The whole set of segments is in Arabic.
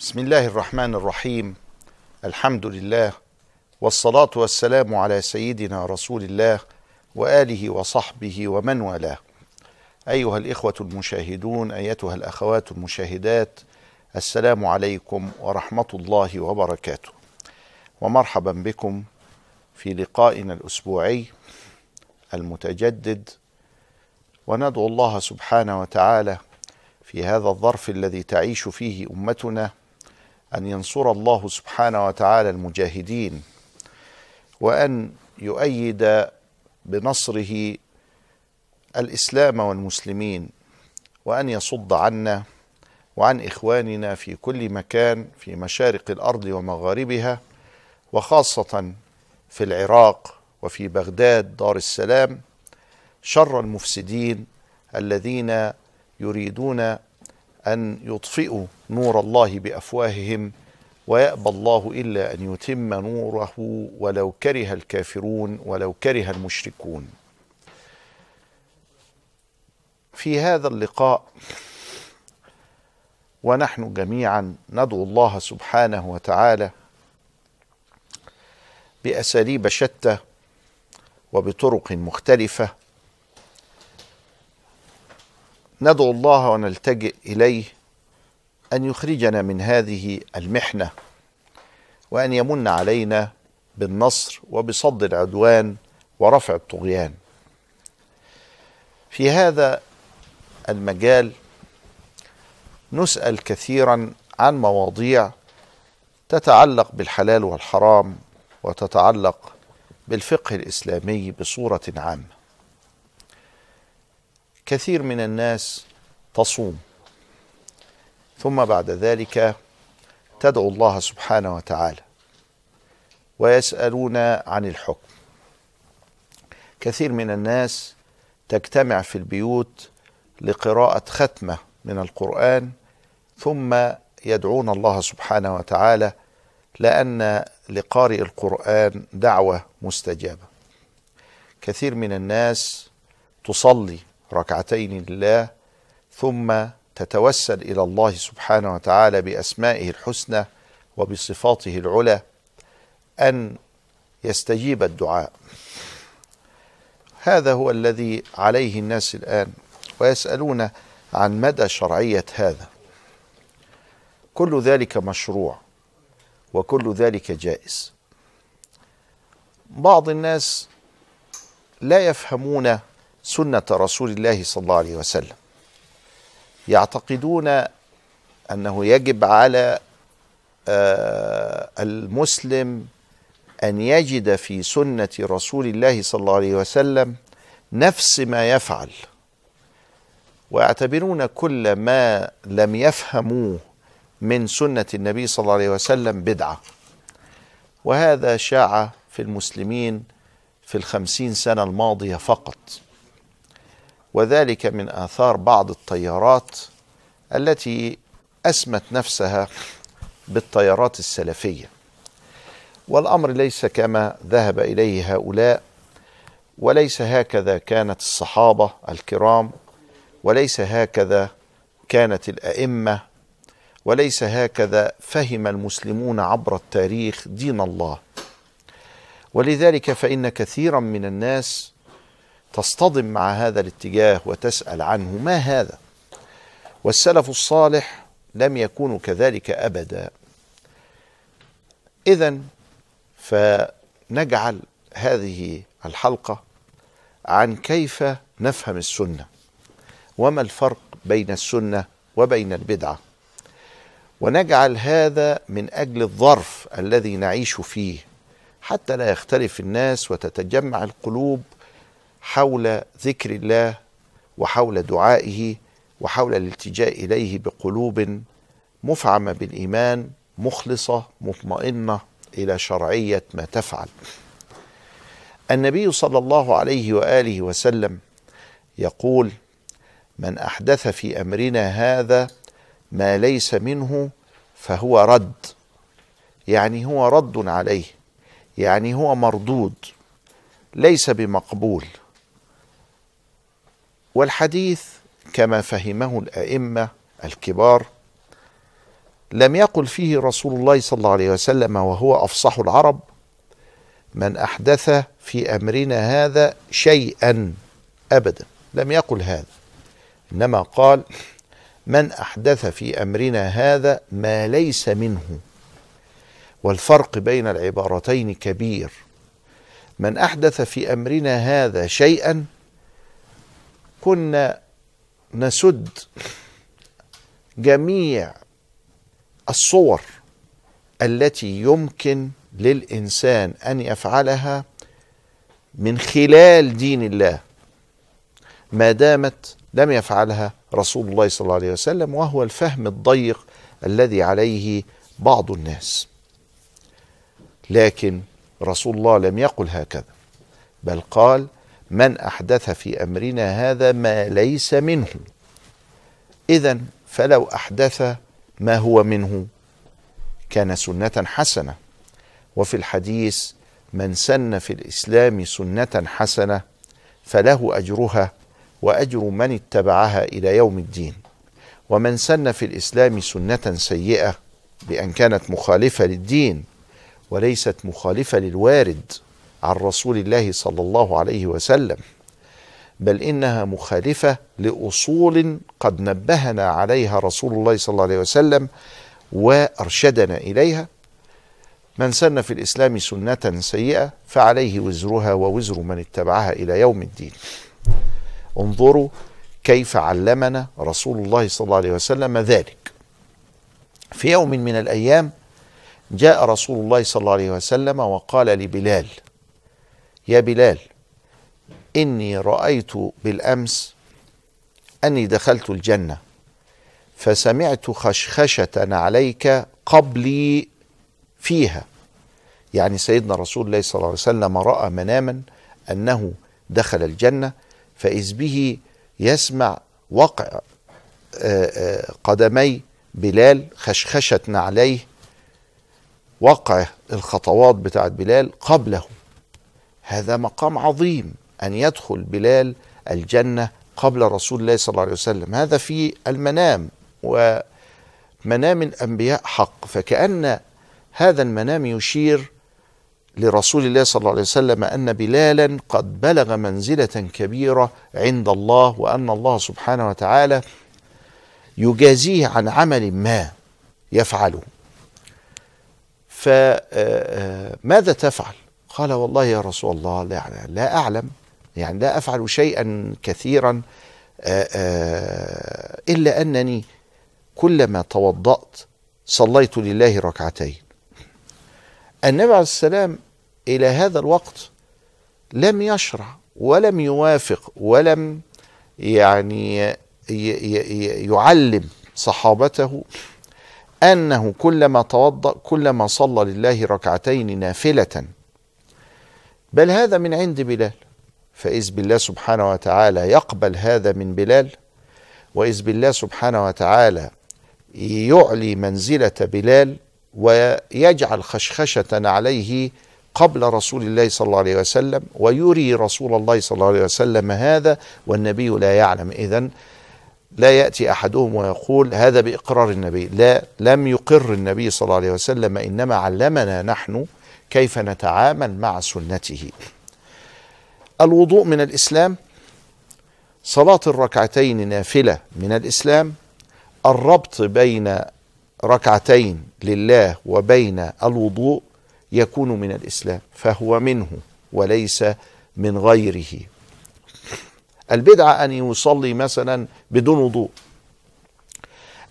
بسم الله الرحمن الرحيم الحمد لله والصلاه والسلام على سيدنا رسول الله واله وصحبه ومن والاه ايها الاخوه المشاهدون ايتها الاخوات المشاهدات السلام عليكم ورحمه الله وبركاته ومرحبا بكم في لقائنا الاسبوعي المتجدد وندعو الله سبحانه وتعالى في هذا الظرف الذي تعيش فيه امتنا ان ينصر الله سبحانه وتعالى المجاهدين وان يؤيد بنصره الاسلام والمسلمين وان يصد عنا وعن اخواننا في كل مكان في مشارق الارض ومغاربها وخاصه في العراق وفي بغداد دار السلام شر المفسدين الذين يريدون أن يطفئوا نور الله بأفواههم ويأبى الله إلا أن يتم نوره ولو كره الكافرون ولو كره المشركون في هذا اللقاء ونحن جميعا ندعو الله سبحانه وتعالى بأساليب شتى وبطرق مختلفة ندعو الله ونلتجئ اليه ان يخرجنا من هذه المحنه وان يمن علينا بالنصر وبصد العدوان ورفع الطغيان في هذا المجال نسال كثيرا عن مواضيع تتعلق بالحلال والحرام وتتعلق بالفقه الاسلامي بصوره عامه كثير من الناس تصوم ثم بعد ذلك تدعو الله سبحانه وتعالى ويسالون عن الحكم كثير من الناس تجتمع في البيوت لقراءه ختمه من القران ثم يدعون الله سبحانه وتعالى لان لقارئ القران دعوه مستجابه كثير من الناس تصلي ركعتين لله ثم تتوسل الى الله سبحانه وتعالى باسمائه الحسنى وبصفاته العلى ان يستجيب الدعاء هذا هو الذي عليه الناس الان ويسالون عن مدى شرعيه هذا كل ذلك مشروع وكل ذلك جائز بعض الناس لا يفهمون سنه رسول الله صلى الله عليه وسلم يعتقدون انه يجب على آه، المسلم ان يجد في سنه رسول الله صلى الله عليه وسلم نفس ما يفعل ويعتبرون كل ما لم يفهموه من سنه النبي صلى الله عليه وسلم بدعه وهذا شاع في المسلمين في الخمسين سنه الماضيه فقط وذلك من آثار بعض التيارات التي أسمت نفسها بالتيارات السلفية والأمر ليس كما ذهب إليه هؤلاء وليس هكذا كانت الصحابة الكرام وليس هكذا كانت الأئمة وليس هكذا فهم المسلمون عبر التاريخ دين الله ولذلك فإن كثيرا من الناس تصطدم مع هذا الاتجاه وتسأل عنه ما هذا والسلف الصالح لم يكونوا كذلك أبدا إذا فنجعل هذه الحلقة عن كيف نفهم السنة وما الفرق بين السنة وبين البدعة ونجعل هذا من أجل الظرف الذي نعيش فيه حتى لا يختلف الناس وتتجمع القلوب حول ذكر الله وحول دعائه وحول الالتجاء اليه بقلوب مفعمه بالايمان مخلصه مطمئنه الى شرعيه ما تفعل النبي صلى الله عليه واله وسلم يقول من احدث في امرنا هذا ما ليس منه فهو رد يعني هو رد عليه يعني هو مردود ليس بمقبول والحديث كما فهمه الائمه الكبار لم يقل فيه رسول الله صلى الله عليه وسلم وهو افصح العرب من احدث في امرنا هذا شيئا ابدا لم يقل هذا انما قال من احدث في امرنا هذا ما ليس منه والفرق بين العبارتين كبير من احدث في امرنا هذا شيئا كنا نسد جميع الصور التي يمكن للانسان ان يفعلها من خلال دين الله ما دامت لم يفعلها رسول الله صلى الله عليه وسلم وهو الفهم الضيق الذي عليه بعض الناس لكن رسول الله لم يقل هكذا بل قال من احدث في امرنا هذا ما ليس منه اذا فلو احدث ما هو منه كان سنه حسنه وفي الحديث من سن في الاسلام سنه حسنه فله اجرها واجر من اتبعها الى يوم الدين ومن سن في الاسلام سنه سيئه بان كانت مخالفه للدين وليست مخالفه للوارد عن رسول الله صلى الله عليه وسلم بل انها مخالفه لاصول قد نبهنا عليها رسول الله صلى الله عليه وسلم وارشدنا اليها من سن في الاسلام سنه سيئه فعليه وزرها ووزر من اتبعها الى يوم الدين انظروا كيف علمنا رسول الله صلى الله عليه وسلم ذلك في يوم من الايام جاء رسول الله صلى الله عليه وسلم وقال لبلال يا بلال إني رأيت بالأمس أني دخلت الجنة فسمعت خشخشة عليك قبلي فيها يعني سيدنا رسول الله صلى الله عليه وسلم رأى مناما أنه دخل الجنة فإذ به يسمع وقع آه، آه، قدمي بلال خشخشة عليه وقع الخطوات بتاعت بلال قبله هذا مقام عظيم أن يدخل بلال الجنة قبل رسول الله صلى الله عليه وسلم هذا في المنام ومنام الأنبياء حق فكأن هذا المنام يشير لرسول الله صلى الله عليه وسلم ان بلالا قد بلغ منزله كبيره عند الله وان الله سبحانه وتعالى يجازيه عن عمل ما يفعله فماذا تفعل قال والله يا رسول الله لا, لا أعلم يعني لا أفعل شيئا كثيرا آه، آه، إلا أنني كلما توضأت صليت لله ركعتين النبي عليه السلام إلى هذا الوقت لم يشرع ولم يوافق ولم يعني يعلم صحابته أنه كلما توضأ كلما صلى لله ركعتين نافلة بل هذا من عند بلال فإذ بالله سبحانه وتعالى يقبل هذا من بلال وإذ بالله سبحانه وتعالى يعلي منزلة بلال ويجعل خشخشة عليه قبل رسول الله صلى الله عليه وسلم ويري رسول الله صلى الله عليه وسلم هذا والنبي لا يعلم إذا لا يأتي أحدهم ويقول هذا بإقرار النبي لا لم يقر النبي صلى الله عليه وسلم إنما علمنا نحن كيف نتعامل مع سنته الوضوء من الاسلام صلاه الركعتين نافله من الاسلام الربط بين ركعتين لله وبين الوضوء يكون من الاسلام فهو منه وليس من غيره البدعه ان يصلي مثلا بدون وضوء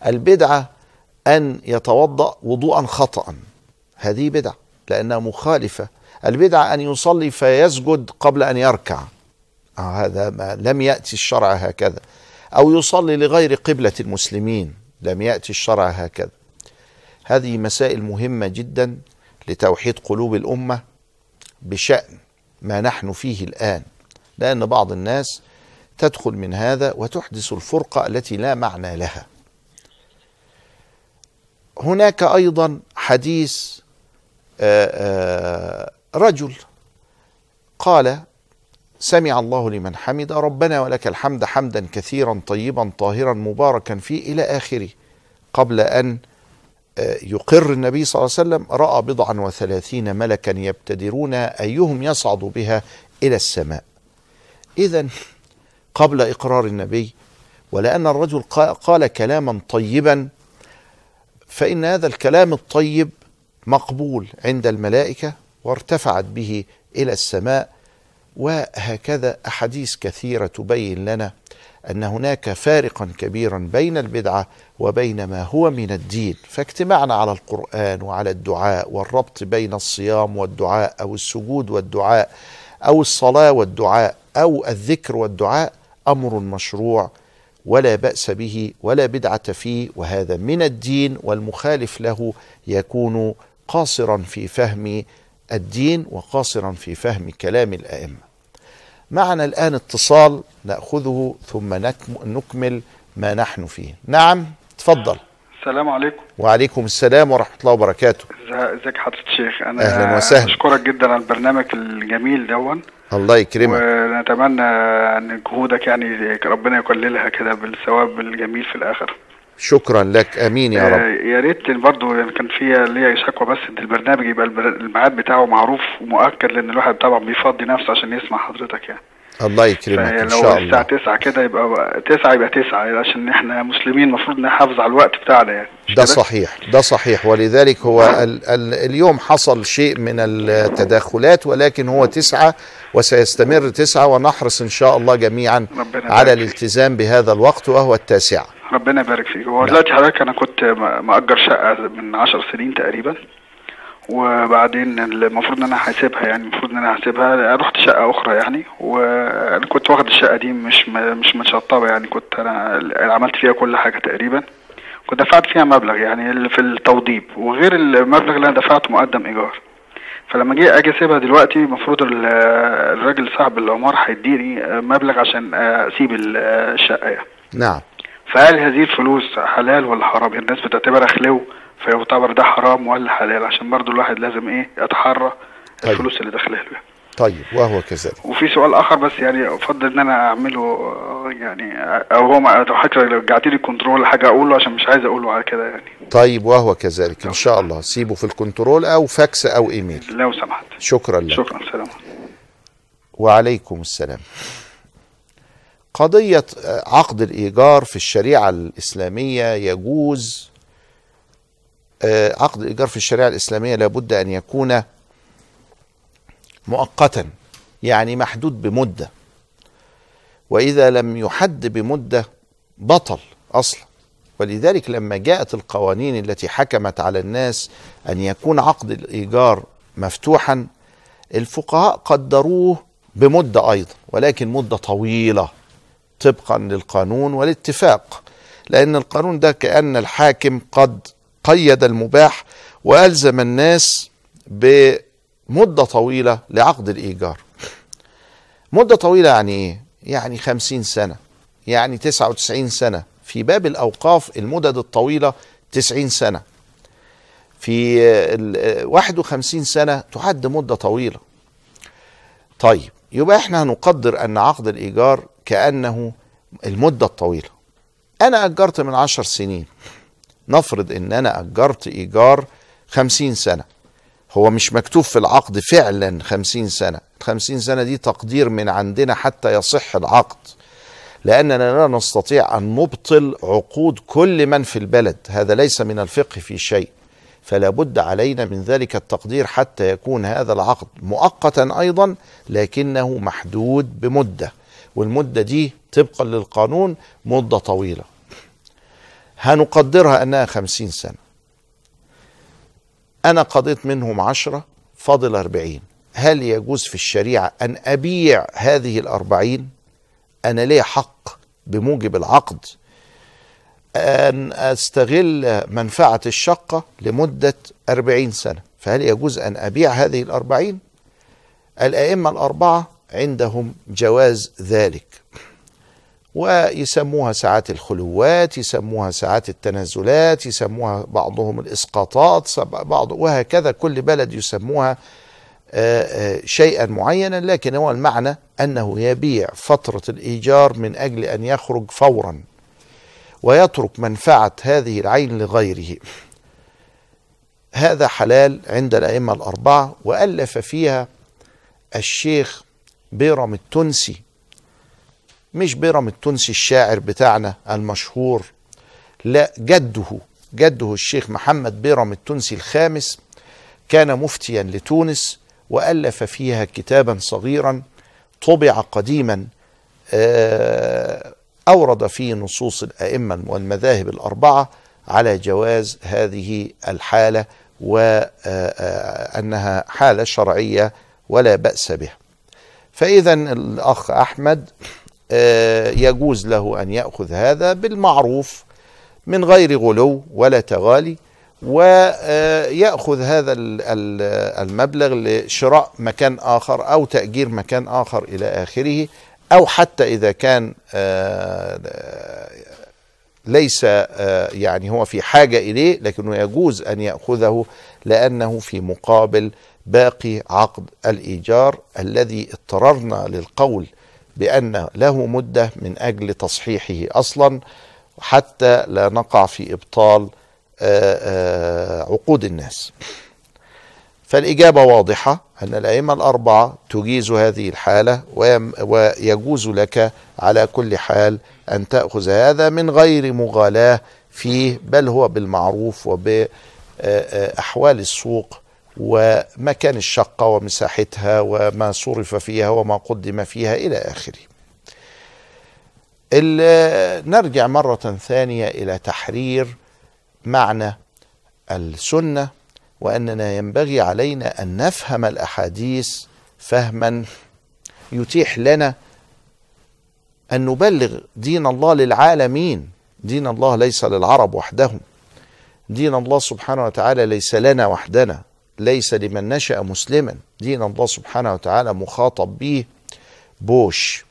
البدعه ان يتوضا وضوءا خطا هذه بدعه لأنها مخالفة البدعة أن يصلي فيسجد قبل أن يركع آه، هذا ما لم يأتي الشرع هكذا أو يصلي لغير قبلة المسلمين لم يأتي الشرع هكذا هذه مسائل مهمة جدا لتوحيد قلوب الأمة بشأن ما نحن فيه الآن لأن بعض الناس تدخل من هذا وتحدث الفرقة التي لا معنى لها هناك أيضا حديث آه، آه، رجل قال سمع الله لمن حمد ربنا ولك الحمد حمدا كثيرا طيبا طاهرا مباركا فيه الى اخره قبل ان آه، يقر النبي صلى الله عليه وسلم راى بضعا وثلاثين ملكا يبتدرون ايهم يصعد بها الى السماء اذا قبل اقرار النبي ولان الرجل قال كلاما طيبا فان هذا الكلام الطيب مقبول عند الملائكه وارتفعت به الى السماء وهكذا احاديث كثيره تبين لنا ان هناك فارقا كبيرا بين البدعه وبين ما هو من الدين فاجتماعنا على القران وعلى الدعاء والربط بين الصيام والدعاء او السجود والدعاء او الصلاه والدعاء او الذكر والدعاء امر مشروع ولا باس به ولا بدعه فيه وهذا من الدين والمخالف له يكون قاصرا في فهم الدين وقاصرا في فهم كلام الائمه. معنا الان اتصال ناخذه ثم نكمل ما نحن فيه. نعم تفضل. السلام عليكم. وعليكم السلام ورحمه الله وبركاته. ازيك حضرتك الشيخ؟ انا اهلا وسهلا. اشكرك جدا على البرنامج الجميل دون. الله يكرمك ونتمنى ان جهودك يعني ربنا يكللها كده بالثواب الجميل في الاخر. شكرا لك امين يا رب آه، يا ريت برضه يعني كان في ليا شكوى بس ان البرنامج يبقى الميعاد بتاعه معروف ومؤكد لان الواحد طبعا بيفضي نفسه عشان يسمع حضرتك يعني الله يكرمك ان شاء الله لو الساعه 9 كده يبقى 9 يبقى 9 عشان احنا مسلمين المفروض نحافظ على الوقت بتاعنا يعني ده صحيح ده صحيح ولذلك هو نعم. ال ال اليوم حصل شيء من التداخلات ولكن هو تسعة وسيستمر تسعة ونحرص ان شاء الله جميعا على الالتزام بهذا الوقت وهو التاسعه ربنا يبارك فيك هو نعم. دلوقتي حضرتك انا كنت مأجر شقه من 10 سنين تقريبا وبعدين المفروض ان انا هسيبها يعني المفروض ان انا هسيبها رحت شقه اخرى يعني وانا كنت واخد الشقه دي مش مش متشطبه يعني كنت انا عملت فيها كل حاجه تقريبا كنت دفعت فيها مبلغ يعني اللي في التوضيب وغير المبلغ اللي انا دفعته مقدم ايجار فلما جه اجي اسيبها دلوقتي المفروض الراجل صاحب العمار هيديني مبلغ عشان اسيب الشقه يعني. نعم فهل هذه الفلوس حلال ولا حرام الناس بتعتبرها خلو فيعتبر ده حرام ولا حلال عشان برضو الواحد لازم ايه يتحرى طيب. الفلوس اللي داخلها له طيب وهو كذلك وفي سؤال اخر بس يعني افضل ان انا اعمله يعني او هو لو لو رجعت لي كنترول حاجه اقوله عشان مش عايز اقوله على كده يعني طيب وهو كذلك ان شاء الله سيبه في الكنترول او فاكس او ايميل لو سمحت شكرا لك شكرا سلام وعليكم السلام قضية عقد الإيجار في الشريعة الإسلامية يجوز آه، عقد الإيجار في الشريعة الإسلامية لابد أن يكون مؤقتا يعني محدود بمدة وإذا لم يحد بمدة بطل أصلا ولذلك لما جاءت القوانين التي حكمت على الناس أن يكون عقد الإيجار مفتوحا الفقهاء قدروه بمدة أيضا ولكن مدة طويلة طبقا للقانون والاتفاق لأن القانون ده كأن الحاكم قد قيد المباح وألزم الناس بمدة طويلة لعقد الإيجار مدة طويلة يعني إيه؟ يعني خمسين سنة يعني تسعة وتسعين سنة في باب الأوقاف المدد الطويلة تسعين سنة في واحد وخمسين سنة تعد مدة طويلة طيب يبقى احنا هنقدر أن عقد الإيجار كأنه المدة الطويلة أنا أجرت من عشر سنين نفرض إن أنا أجرت إيجار خمسين سنة هو مش مكتوب في العقد فعلا خمسين سنة خمسين سنة دي تقدير من عندنا حتى يصح العقد لأننا لا نستطيع أن نبطل عقود كل من في البلد هذا ليس من الفقه في شيء فلا بد علينا من ذلك التقدير حتى يكون هذا العقد مؤقتا أيضا لكنه محدود بمدة والمدة دي طبقا للقانون مدة طويلة هنقدرها أنها خمسين سنة أنا قضيت منهم عشرة فاضل أربعين هل يجوز في الشريعة أن أبيع هذه الأربعين أنا ليه حق بموجب العقد أن أستغل منفعة الشقة لمدة أربعين سنة فهل يجوز أن أبيع هذه الأربعين الأئمة الأربعة عندهم جواز ذلك ويسموها ساعات الخلوات يسموها ساعات التنازلات يسموها بعضهم الاسقاطات بعض وهكذا كل بلد يسموها آه، آه، شيئا معينا لكن هو المعنى انه يبيع فتره الايجار من اجل ان يخرج فورا ويترك منفعه هذه العين لغيره هذا حلال عند الائمه الاربعه والف فيها الشيخ بيرم التونسي مش بيرم التونسي الشاعر بتاعنا المشهور لا جده جده الشيخ محمد بيرم التونسي الخامس كان مفتيا لتونس وألف فيها كتابا صغيرا طبع قديما آه، أورد فيه نصوص الأئمة والمذاهب الأربعة على جواز هذه الحالة وأنها آه، آه، حالة شرعية ولا بأس بها فإذا الأخ أحمد آه، يجوز له أن يأخذ هذا بالمعروف من غير غلو ولا تغالي ويأخذ هذا المبلغ لشراء مكان آخر أو تأجير مكان آخر إلى آخره أو حتى إذا كان آه، ليس آه، يعني هو في حاجة إليه لكنه يجوز أن يأخذه لأنه في مقابل باقي عقد الايجار الذي اضطررنا للقول بان له مده من اجل تصحيحه اصلا حتى لا نقع في ابطال آه، آه، عقود الناس فالاجابه واضحه ان الائمه الاربعه تجيز هذه الحاله ويجوز لك على كل حال ان تاخذ هذا من غير مغالاه فيه بل هو بالمعروف وباحوال آه، السوق ومكان الشقة ومساحتها وما صرف فيها وما قدم فيها إلى آخره نرجع مرة ثانية إلى تحرير معنى السنة وأننا ينبغي علينا أن نفهم الأحاديث فهما يتيح لنا أن نبلغ دين الله للعالمين دين الله ليس للعرب وحدهم دين الله سبحانه وتعالى ليس لنا وحدنا ليس لمن نشأ مسلما دين الله سبحانه وتعالى مخاطب به بوش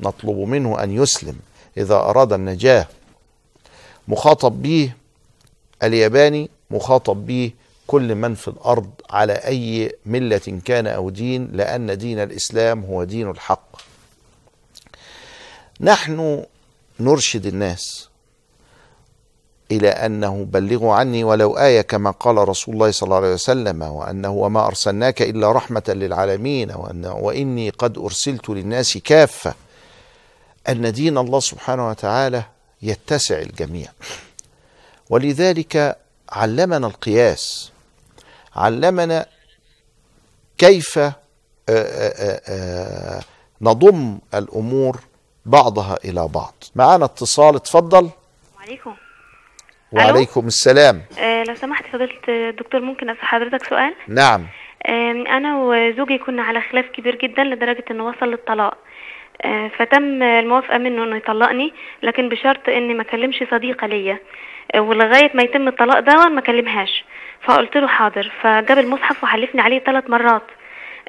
نطلب منه أن يسلم إذا أراد النجاة مخاطب به الياباني مخاطب به كل من في الأرض على أي ملة كان أو دين لأن دين الإسلام هو دين الحق نحن نرشد الناس إلى أنه بلغوا عني ولو آية كما قال رسول الله صلى الله عليه وسلم وأنه وما أرسلناك إلا رحمة للعالمين وأن وإني قد أرسلت للناس كافة أن دين الله سبحانه وتعالى يتسع الجميع ولذلك علمنا القياس علمنا كيف آه، آه، آه، نضم الأمور بعضها إلى بعض معانا اتصال اتفضل وعليكم وعليكم السلام آه لو سمحت فضلت الدكتور ممكن أسأل حضرتك سؤال نعم آه أنا وزوجي كنا على خلاف كبير جدا لدرجة إنه وصل للطلاق آه فتم الموافقة منه إنه يطلقني لكن بشرط إني ما أكلمش صديقة ليا آه، ولغاية ما يتم الطلاق ده ما كلمهاش فقلت له حاضر فجاب المصحف وحلفني عليه ثلاث مرات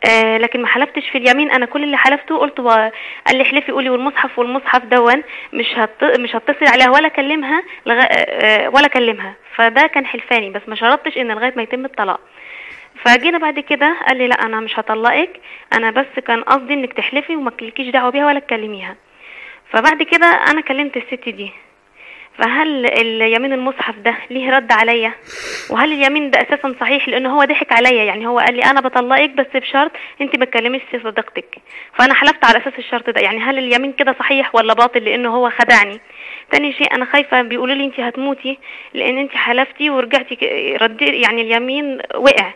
آه، لكن ما حلفتش في اليمين انا كل اللي حلفته قلت قال لي احلفي قولي والمصحف والمصحف دون مش هت... مش هتصل عليها ولا اكلمها لغ... آه, آه، ولا اكلمها فده كان حلفاني بس ما شرطتش ان لغايه ما يتم الطلاق فجينا بعد كده قال لي لا انا مش هطلقك انا بس كان قصدي انك تحلفي وما تلكيش دعوه بيها ولا تكلميها فبعد كده انا كلمت الست دي فهل اليمين المصحف ده ليه رد عليا وهل اليمين ده اساسا صحيح لان هو ضحك عليا يعني هو قال لي انا بطلقك بس بشرط انت ما تكلميش صديقتك فانا حلفت على اساس الشرط ده يعني هل اليمين كده صحيح ولا باطل لان هو خدعني تاني شيء انا خايفه بيقولوا لي انت هتموتي لان انت حلفتي ورجعتي ردي يعني اليمين وقع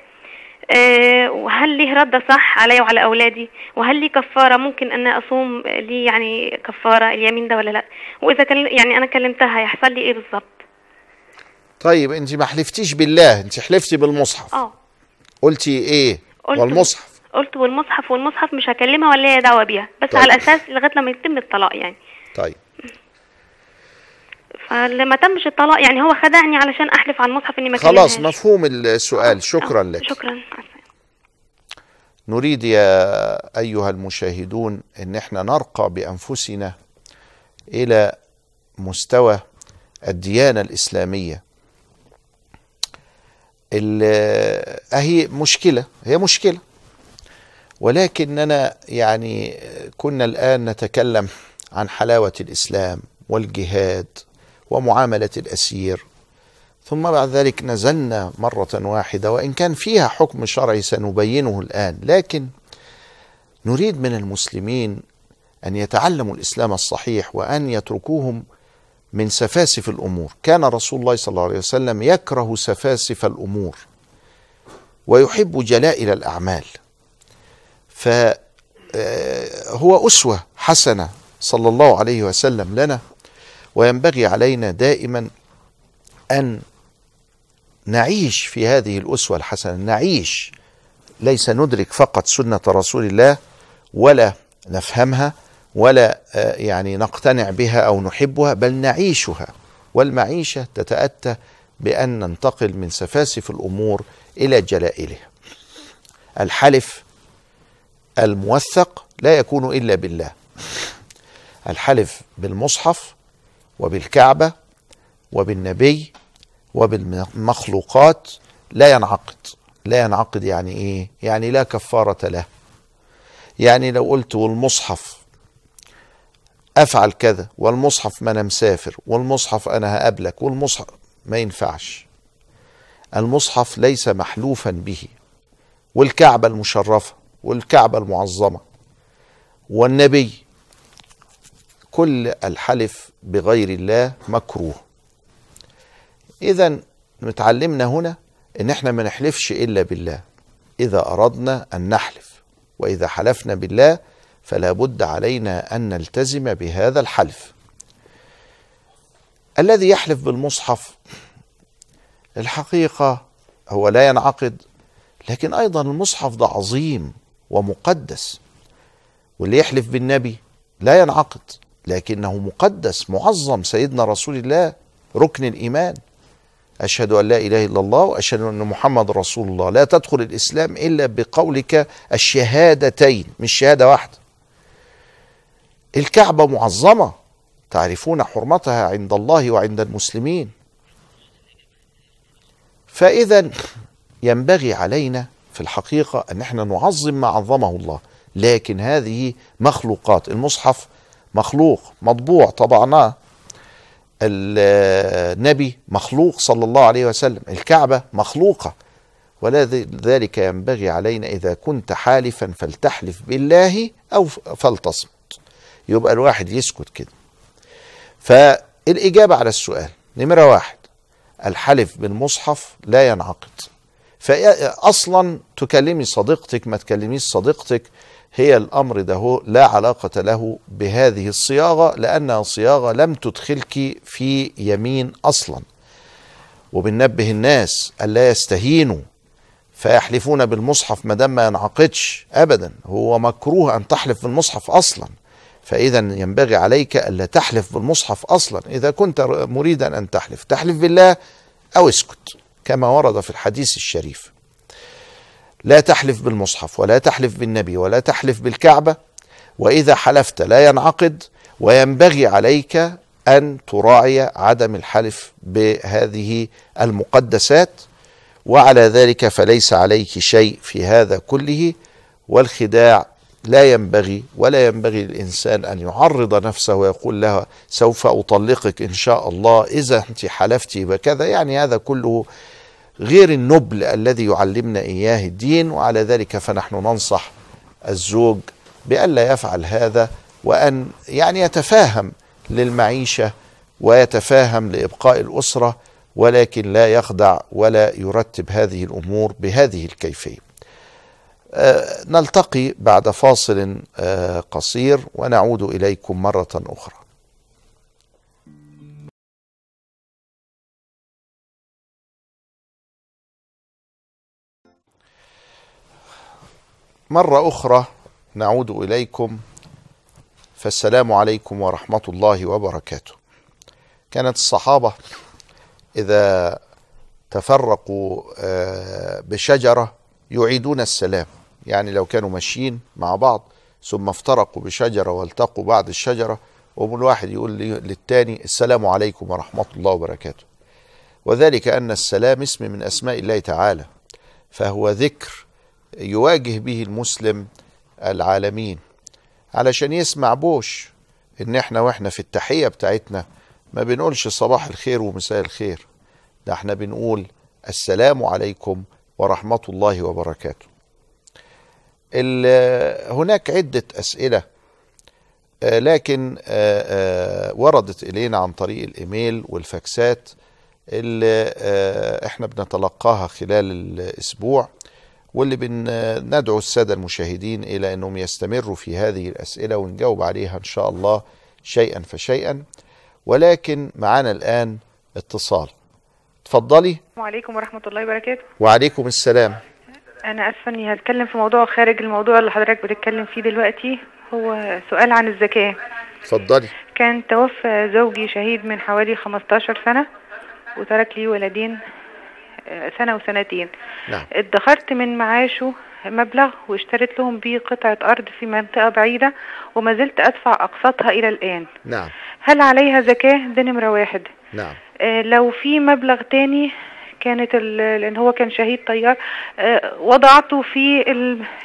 وهل آه، ليه رد صح عليا وعلى اولادي وهل ليه كفاره ممكن ان اصوم لي يعني كفاره اليمين ده ولا لا واذا كان يعني انا كلمتها هيحصل لي ايه بالظبط طيب انت ما حلفتيش بالله انت حلفتي بالمصحف اه قلتي ايه قلت والمصحف قلت والمصحف والمصحف مش هكلمها ولا هي دعوه بيها بس طيب. على اساس لغايه لما يتم الطلاق يعني طيب آه، لما تمش الطلاق يعني هو خدعني علشان احلف على المصحف اني ما خلاص مفهوم السؤال آه، شكرا آه، لك شكرا نريد يا ايها المشاهدون ان احنا نرقى بانفسنا الى مستوى الديانه الاسلاميه اهي مشكله هي مشكله ولكننا يعني كنا الان نتكلم عن حلاوه الاسلام والجهاد ومعاملة الأسير ثم بعد ذلك نزلنا مرة واحدة وإن كان فيها حكم شرعي سنبينه الآن لكن نريد من المسلمين أن يتعلموا الإسلام الصحيح وأن يتركوهم من سفاسف الأمور كان رسول الله صلى الله عليه وسلم يكره سفاسف الأمور ويحب جلائل الأعمال فهو أسوة حسنة صلى الله عليه وسلم لنا وينبغي علينا دائما أن نعيش في هذه الأسوة الحسنة نعيش ليس ندرك فقط سنة رسول الله ولا نفهمها ولا آه، يعني نقتنع بها أو نحبها بل نعيشها والمعيشة تتأتى بأن ننتقل من سفاسف الأمور إلى جلائلها الحلف الموثق لا يكون إلا بالله الحلف بالمصحف وبالكعبة وبالنبي وبالمخلوقات لا ينعقد لا ينعقد يعني ايه يعني لا كفارة له يعني لو قلت والمصحف افعل كذا والمصحف ما انا مسافر والمصحف انا هقابلك والمصحف ما ينفعش المصحف ليس محلوفا به والكعبة المشرفة والكعبة المعظمة والنبي كل الحلف بغير الله مكروه اذا متعلمنا هنا ان احنا ما نحلفش الا بالله اذا اردنا ان نحلف واذا حلفنا بالله فلا بد علينا ان نلتزم بهذا الحلف الذي يحلف بالمصحف الحقيقه هو لا ينعقد لكن ايضا المصحف ده عظيم ومقدس واللي يحلف بالنبي لا ينعقد لكنه مقدس معظم سيدنا رسول الله ركن الإيمان أشهد أن لا إله إلا الله وأشهد أن محمد رسول الله لا تدخل الإسلام إلا بقولك الشهادتين مش شهادة واحدة الكعبة معظمة تعرفون حرمتها عند الله وعند المسلمين فإذا ينبغي علينا في الحقيقة أن احنا نعظم ما عظمه الله لكن هذه مخلوقات المصحف مخلوق مطبوع طبعناه النبي مخلوق صلى الله عليه وسلم الكعبة مخلوقة ولذلك ينبغي علينا إذا كنت حالفا فلتحلف بالله أو فلتصمت يبقى الواحد يسكت كده فالإجابة على السؤال نمرة واحد الحلف بالمصحف لا ينعقد فأصلا تكلمي صديقتك ما تكلميش صديقتك هي الأمر ده لا علاقة له بهذه الصياغة لأنها صياغة لم تدخلك في يمين أصلا وبننبه الناس ألا يستهينوا فيحلفون بالمصحف ما دام ما ينعقدش أبدا هو مكروه أن تحلف بالمصحف أصلا فإذا ينبغي عليك ألا تحلف بالمصحف أصلا إذا كنت مريدا أن تحلف تحلف بالله أو اسكت كما ورد في الحديث الشريف لا تحلف بالمصحف ولا تحلف بالنبي ولا تحلف بالكعبة وإذا حلفت لا ينعقد وينبغي عليك أن تراعي عدم الحلف بهذه المقدسات وعلى ذلك فليس عليك شيء في هذا كله والخداع لا ينبغي ولا ينبغي للإنسان أن يعرض نفسه ويقول لها سوف أطلقك إن شاء الله إذا أنت حلفتي بكذا يعني هذا كله غير النبل الذي يعلمنا إياه الدين وعلى ذلك فنحن ننصح الزوج بألا يفعل هذا وأن يعني يتفاهم للمعيشة ويتفاهم لإبقاء الأسرة ولكن لا يخدع ولا يرتب هذه الأمور بهذه الكيفية آه، نلتقي بعد فاصل آه، قصير ونعود إليكم مرة أخرى مرة أخرى نعود إليكم فالسلام عليكم ورحمة الله وبركاته. كانت الصحابة إذا تفرقوا آه، بشجرة يعيدون السلام، يعني لو كانوا ماشيين مع بعض ثم افترقوا بشجرة والتقوا بعد الشجرة ومن واحد يقول للتاني السلام عليكم ورحمة الله وبركاته. وذلك أن السلام اسم من أسماء الله تعالى فهو ذكر يواجه به المسلم العالمين علشان يسمع بوش ان احنا واحنا في التحيه بتاعتنا ما بنقولش صباح الخير ومساء الخير ده احنا بنقول السلام عليكم ورحمه الله وبركاته هناك عده اسئله آه، لكن آه، آه، وردت الينا عن طريق الايميل والفاكسات اللي احنا بنتلقاها خلال الاسبوع واللي بندعو السادة المشاهدين إلى أنهم يستمروا في هذه الأسئلة ونجاوب عليها إن شاء الله شيئا فشيئا ولكن معنا الآن اتصال اتفضلي وعليكم ورحمة الله وبركاته وعليكم السلام أنا أسفة إني هتكلم في موضوع خارج الموضوع اللي حضرتك بتتكلم فيه دلوقتي هو سؤال عن الزكاة اتفضلي كان توفى زوجي شهيد من حوالي 15 سنة وترك لي ولدين سنة وسنتين نعم. ادخرت من معاشه مبلغ واشتريت لهم بيه قطعة أرض في منطقة بعيدة وما زلت أدفع أقساطها إلى الآن نعم. هل عليها زكاة ده نمرة واحد نعم. آه لو في مبلغ تاني كانت لان هو كان شهيد طيار آه وضعته في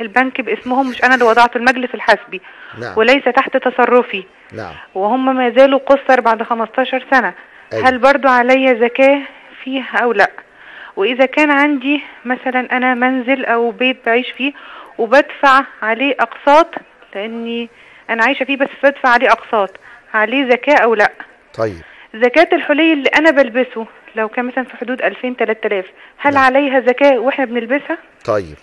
البنك باسمهم مش انا اللي وضعته المجلس الحسبي نعم. وليس تحت تصرفي نعم. وهم ما زالوا قصر بعد 15 سنه أي. أيوة. هل برضو عليا زكاه فيها او لا واذا كان عندي مثلا انا منزل او بيت بعيش فيه وبدفع عليه اقساط لاني انا عايشه فيه بس بدفع عليه اقساط عليه زكاه او لا طيب زكاة الحلي اللي أنا بلبسه لو كان مثلا في حدود 2000 3000 هل لا. نعم. عليها زكاة وإحنا بنلبسها؟ طيب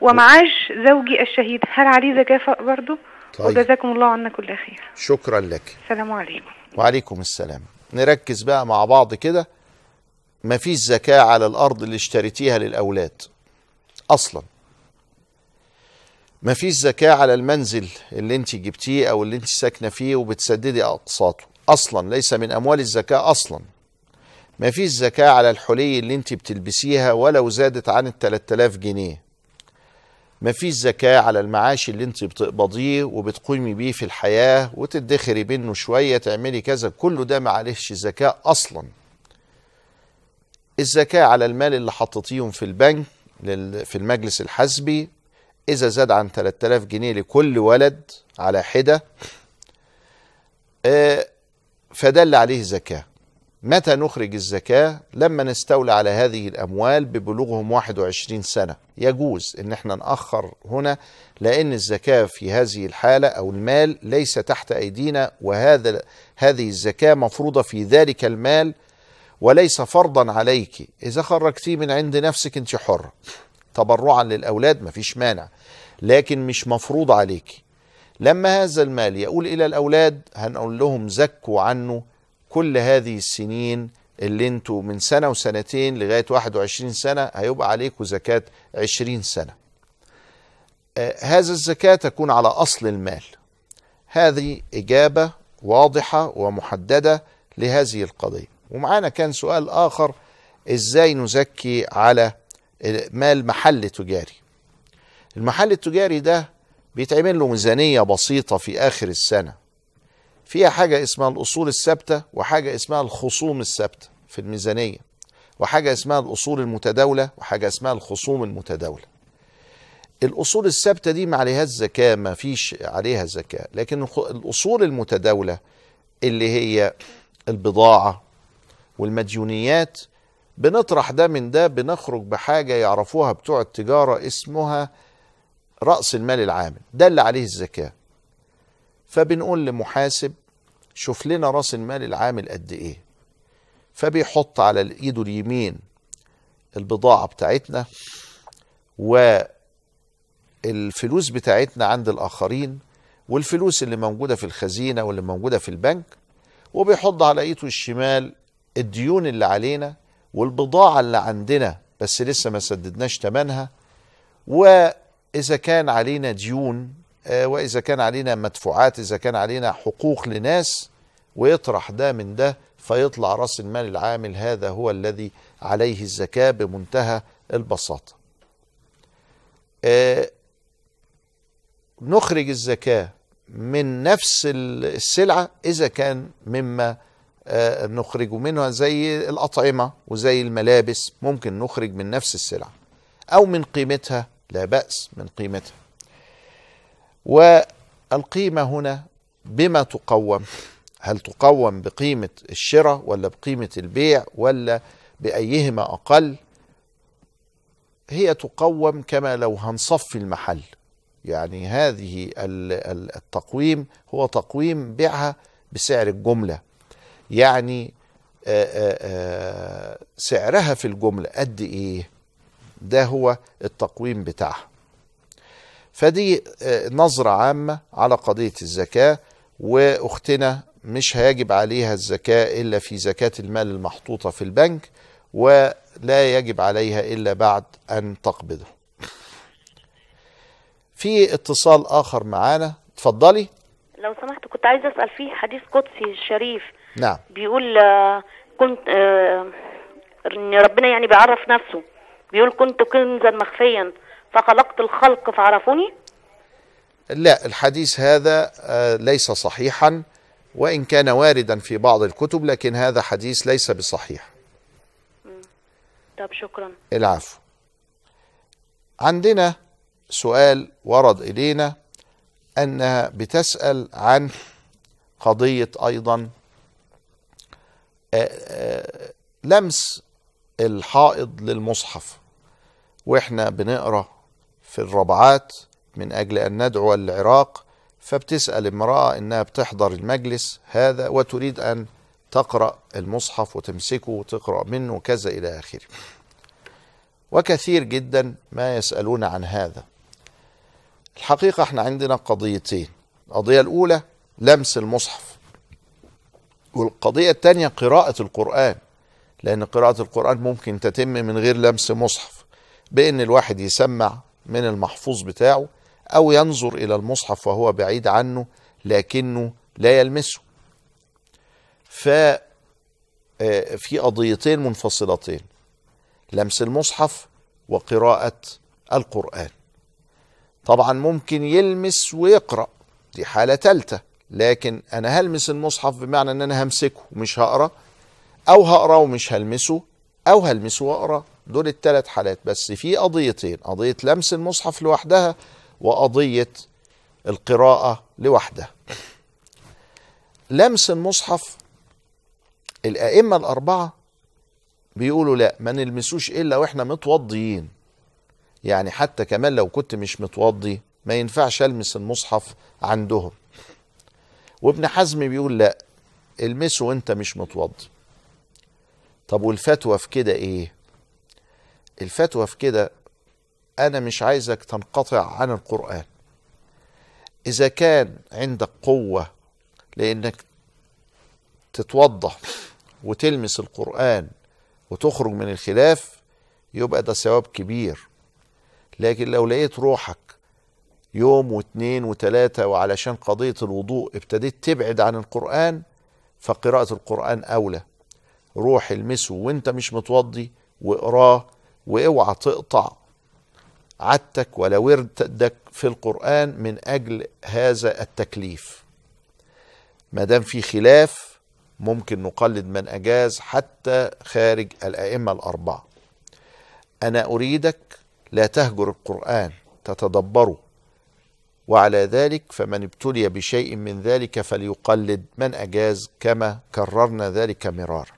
ومعاش زوجي الشهيد هل عليه زكاة برضه؟ طيب وجزاكم الله عنا كل خير شكرا لك السلام عليكم وعليكم السلام نركز بقى مع بعض كده ما فيش زكاة على الأرض اللي اشتريتيها للأولاد أصلا ما فيش زكاة على المنزل اللي انت جبتيه أو اللي انت ساكنة فيه وبتسددي أقساطه أصلا ليس من أموال الزكاة أصلا ما فيش زكاة على الحلي اللي انت بتلبسيها ولو زادت عن ال 3000 جنيه ما فيش زكاة على المعاش اللي انت بتقبضيه وبتقومي بيه في الحياة وتدخري منه شوية تعملي كذا كله ده معلش زكاة أصلاً الزكاة على المال اللي حطيتيهم في البنك في المجلس الحزبي إذا زاد عن 3000 جنيه لكل ولد على حدة آه، فدل عليه زكاة متى نخرج الزكاة لما نستولى على هذه الأموال ببلوغهم 21 سنة يجوز إن احنا نأخر هنا لأن الزكاة في هذه الحالة أو المال ليس تحت أيدينا وهذا هذه الزكاة مفروضة في ذلك المال وليس فرضا عليك إذا خرجتيه من عند نفسك أنت حرة تبرعا للأولاد مفيش مانع لكن مش مفروض عليك لما هذا المال يقول إلى الأولاد هنقول لهم زكوا عنه كل هذه السنين اللي انتوا من سنة وسنتين لغاية 21 سنة هيبقى عليكم زكاة 20 سنة آه، هذا الزكاة تكون على أصل المال هذه إجابة واضحة ومحددة لهذه القضية ومعانا كان سؤال آخر إزاي نزكي على مال محل تجاري المحل التجاري ده بيتعمل له ميزانية بسيطة في آخر السنة فيها حاجة اسمها الأصول الثابتة وحاجة اسمها الخصوم الثابتة في الميزانية وحاجة اسمها الأصول المتداولة وحاجة اسمها الخصوم المتداولة الأصول الثابتة دي ما عليها الزكاة ما فيش عليها زكاة لكن الأصول المتداولة اللي هي البضاعة والمديونيات بنطرح ده من ده بنخرج بحاجة يعرفوها بتوع التجارة اسمها رأس المال العامل ده اللي عليه الزكاة فبنقول لمحاسب شوف لنا رأس المال العامل قد ايه فبيحط على ايده اليمين البضاعة بتاعتنا والفلوس بتاعتنا عند الآخرين والفلوس اللي موجودة في الخزينة واللي موجودة في البنك وبيحط على ايده الشمال الديون اللي علينا والبضاعة اللي عندنا بس لسه ما سددناش تمنها وإذا كان علينا ديون آه، وإذا كان علينا مدفوعات إذا كان علينا حقوق لناس ويطرح ده من ده فيطلع راس المال العامل هذا هو الذي عليه الزكاة بمنتهى البساطة آه، نخرج الزكاة من نفس السلعة إذا كان مما آه، نخرج منها زي الأطعمة وزي الملابس ممكن نخرج من نفس السلعة أو من قيمتها لا بأس من قيمتها والقيمة هنا بما تقوم هل تقوم بقيمة الشراء ولا بقيمة البيع ولا بأيهما أقل هي تقوم كما لو هنصفي المحل يعني هذه التقويم هو تقويم بيعها بسعر الجمله يعني آه، آه، آه، سعرها في الجملة قد إيه ده هو التقويم بتاعها فدي نظرة عامة على قضية الزكاة وأختنا مش هيجب عليها الزكاة إلا في زكاة المال المحطوطة في البنك ولا يجب عليها إلا بعد أن تقبضه في اتصال آخر معانا اتفضلي لو سمحت كنت عايزة أسأل فيه حديث قدسي الشريف نعم بيقول آه، كنت آه، ان ربنا يعني بيعرف نفسه بيقول كنت كنزا مخفيا فخلقت الخلق فعرفوني لا الحديث هذا آه، ليس صحيحا وان كان واردا في بعض الكتب لكن هذا حديث ليس بصحيح طب شكرا العفو عندنا سؤال ورد الينا انها بتسال عن قضيه ايضا لمس الحائض للمصحف واحنا بنقرا في الربعات من اجل ان ندعو العراق فبتسال امراه انها بتحضر المجلس هذا وتريد ان تقرا المصحف وتمسكه وتقرا منه وكذا الى اخره وكثير جدا ما يسالون عن هذا الحقيقه احنا عندنا قضيتين القضيه الاولى لمس المصحف والقضية الثانية قراءة القرآن لأن قراءة القرآن ممكن تتم من غير لمس مصحف بأن الواحد يسمع من المحفوظ بتاعه أو ينظر إلى المصحف وهو بعيد عنه لكنه لا يلمسه ففي آه، قضيتين منفصلتين لمس المصحف وقراءة القرآن طبعا ممكن يلمس ويقرأ دي حالة ثالثة لكن انا هلمس المصحف بمعنى ان انا همسكه ومش هقرا او هقراه ومش هلمسه او هلمسه واقراه دول الثلاث حالات بس في قضيتين قضيه لمس المصحف لوحدها وقضيه القراءه لوحدها لمس المصحف الائمه الاربعه بيقولوا لا ما نلمسوش الا واحنا متوضيين يعني حتى كمان لو كنت مش متوضي ما ينفعش المس المصحف عندهم وابن حزم بيقول لا المسه وانت مش متوضي طب والفتوى في كده ايه الفتوى في كده انا مش عايزك تنقطع عن القران اذا كان عندك قوه لانك تتوضا وتلمس القران وتخرج من الخلاف يبقى ده ثواب كبير لكن لو لقيت روحك يوم واثنين وثلاثة وعلشان قضية الوضوء ابتديت تبعد عن القرآن فقراءة القرآن أولى روح المسه وانت مش متوضي واقراه واوعى تقطع عدتك ولا وردك في القرآن من أجل هذا التكليف ما دام في خلاف ممكن نقلد من أجاز حتى خارج الأئمة الأربعة أنا أريدك لا تهجر القرآن تتدبره وعلى ذلك فمن ابتلي بشيء من ذلك فليقلد من أجاز كما كررنا ذلك مرارا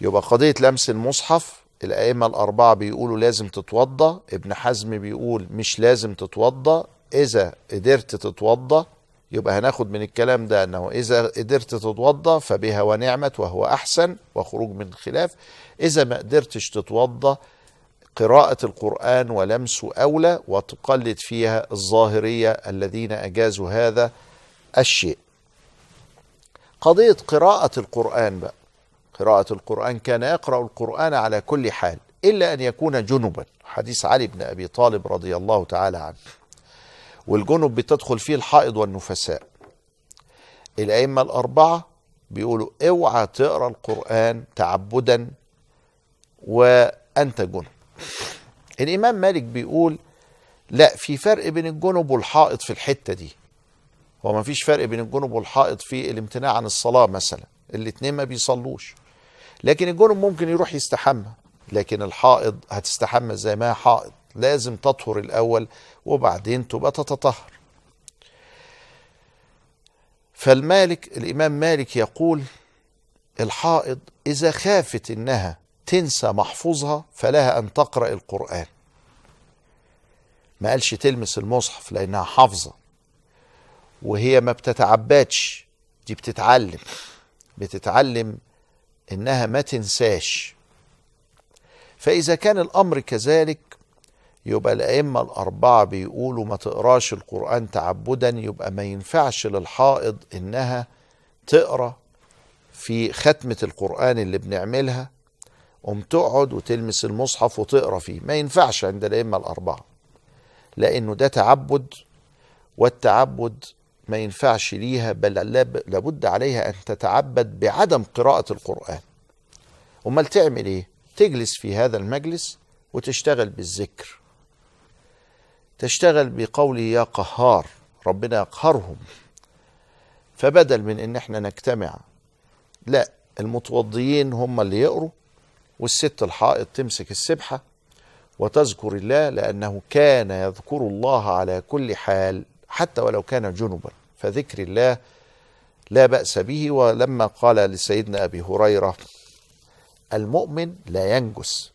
يبقى قضية لمس المصحف الأئمة الأربعة بيقولوا لازم تتوضى ابن حزم بيقول مش لازم تتوضى إذا قدرت تتوضى يبقى هناخد من الكلام ده أنه إذا قدرت تتوضى فبها ونعمت وهو أحسن وخروج من الخلاف إذا ما قدرتش تتوضى قراءة القرآن ولمسه أولى وتقلد فيها الظاهرية الذين أجازوا هذا الشيء قضية قراءة القرآن بقى قراءة القرآن كان يقرأ القرآن على كل حال إلا أن يكون جنبا حديث علي بن أبي طالب رضي الله تعالى عنه والجنب بتدخل فيه الحائض والنفساء الأئمة الأربعة بيقولوا اوعى تقرأ القرآن تعبدا وأنت جنب الإمام مالك بيقول لا في فرق بين الجنب والحائط في الحتة دي هو ما فيش فرق بين الجنب والحائط في الامتناع عن الصلاة مثلا الاتنين ما بيصلوش لكن الجنب ممكن يروح يستحمى لكن الحائط هتستحمى زي ما حائط لازم تطهر الأول وبعدين تبقى تتطهر فالمالك الإمام مالك يقول الحائض إذا خافت إنها تنسى محفوظها فلها أن تقرأ القرآن ما قالش تلمس المصحف لأنها حافظة وهي ما بتتعبدش دي بتتعلم بتتعلم إنها ما تنساش فإذا كان الأمر كذلك يبقى الأئمة الأربعة بيقولوا ما تقراش القرآن تعبدا يبقى ما ينفعش للحائض إنها تقرأ في ختمة القرآن اللي بنعملها قم تقعد وتلمس المصحف وتقرا فيه ما ينفعش عند الائمه الاربعه لانه ده تعبد والتعبد ما ينفعش ليها بل لابد عليها ان تتعبد بعدم قراءه القران امال تعمل ايه تجلس في هذا المجلس وتشتغل بالذكر تشتغل بقوله يا قهار ربنا يقهرهم فبدل من ان احنا نجتمع لا المتوضيين هم اللي يقروا والست الحائط تمسك السبحة وتذكر الله لأنه كان يذكر الله على كل حال حتى ولو كان جنبا فذكر الله لا بأس به ولما قال لسيدنا أبي هريرة المؤمن لا ينجس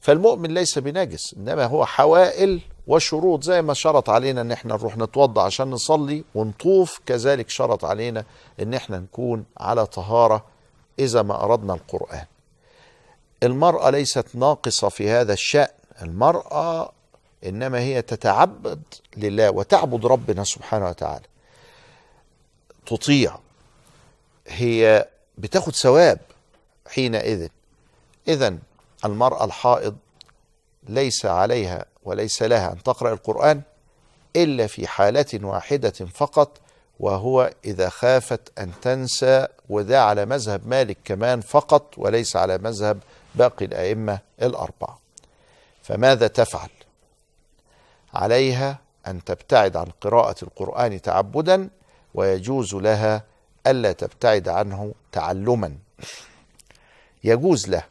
فالمؤمن ليس بنجس إنما هو حوائل وشروط زي ما شرط علينا ان احنا نروح نتوضا عشان نصلي ونطوف كذلك شرط علينا ان احنا نكون على طهاره اذا ما اردنا القران المرأة ليست ناقصة في هذا الشأن المرأة إنما هي تتعبد لله وتعبد ربنا سبحانه وتعالى تطيع هي بتاخد ثواب حينئذ إذا المرأة الحائض ليس عليها وليس لها أن تقرأ القرآن إلا في حالة واحدة فقط وهو إذا خافت أن تنسى وده على مذهب مالك كمان فقط وليس على مذهب باقي الأئمة الأربعة فماذا تفعل؟ عليها أن تبتعد عن قراءة القرآن تعبدا ويجوز لها ألا تبتعد عنه تعلما يجوز له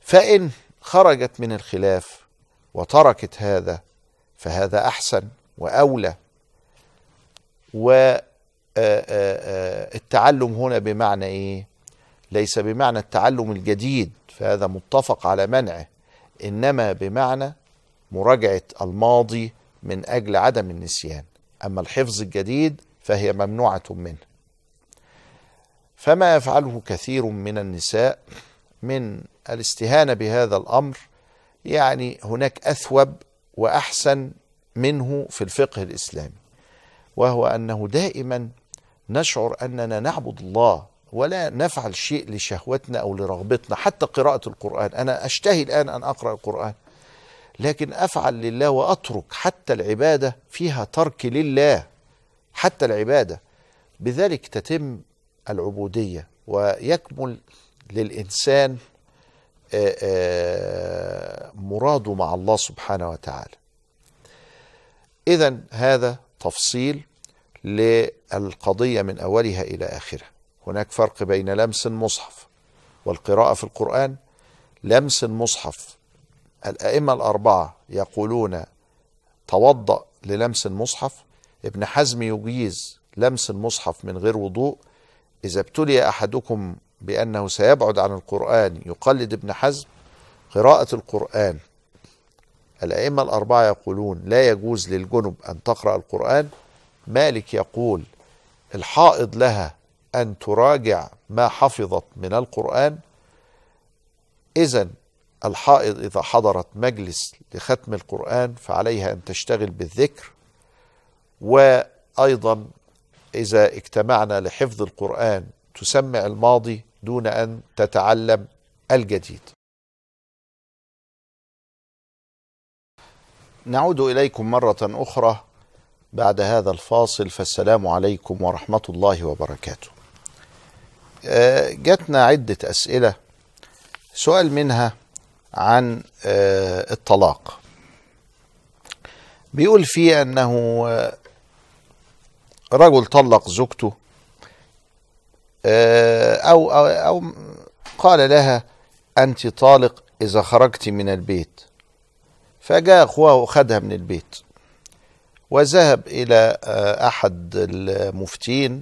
فإن خرجت من الخلاف وتركت هذا فهذا أحسن وأولى والتعلم آه، آه، آه، هنا بمعنى إيه؟ ليس بمعنى التعلم الجديد فهذا متفق على منعه انما بمعنى مراجعه الماضي من اجل عدم النسيان اما الحفظ الجديد فهي ممنوعه منه فما يفعله كثير من النساء من الاستهانه بهذا الامر يعني هناك اثوب واحسن منه في الفقه الاسلامي وهو انه دائما نشعر اننا نعبد الله ولا نفعل شيء لشهوتنا او لرغبتنا حتى قراءه القران انا اشتهي الان ان اقرا القران لكن افعل لله واترك حتى العباده فيها ترك لله حتى العباده بذلك تتم العبوديه ويكمل للانسان مراده مع الله سبحانه وتعالى اذا هذا تفصيل للقضيه من اولها الى اخرها هناك فرق بين لمس المصحف والقراءة في القرآن لمس المصحف الأئمة الأربعة يقولون توضأ للمس المصحف ابن حزم يجيز لمس المصحف من غير وضوء إذا ابتلي أحدكم بأنه سيبعد عن القرآن يقلد ابن حزم قراءة القرآن الأئمة الأربعة يقولون لا يجوز للجنب أن تقرأ القرآن مالك يقول الحائض لها أن تراجع ما حفظت من القرآن إذا الحائض إذا حضرت مجلس لختم القرآن فعليها أن تشتغل بالذكر وأيضا إذا اجتمعنا لحفظ القرآن تسمع الماضي دون أن تتعلم الجديد نعود إليكم مرة أخرى بعد هذا الفاصل فالسلام عليكم ورحمة الله وبركاته آه، جاتنا عدة أسئلة سؤال منها عن آه، الطلاق بيقول فيه أنه آه، رجل طلق زوجته أو, أو, أو قال لها أنت طالق إذا خرجت من البيت فجاء أخوها وخدها من البيت وذهب إلى أحد المفتين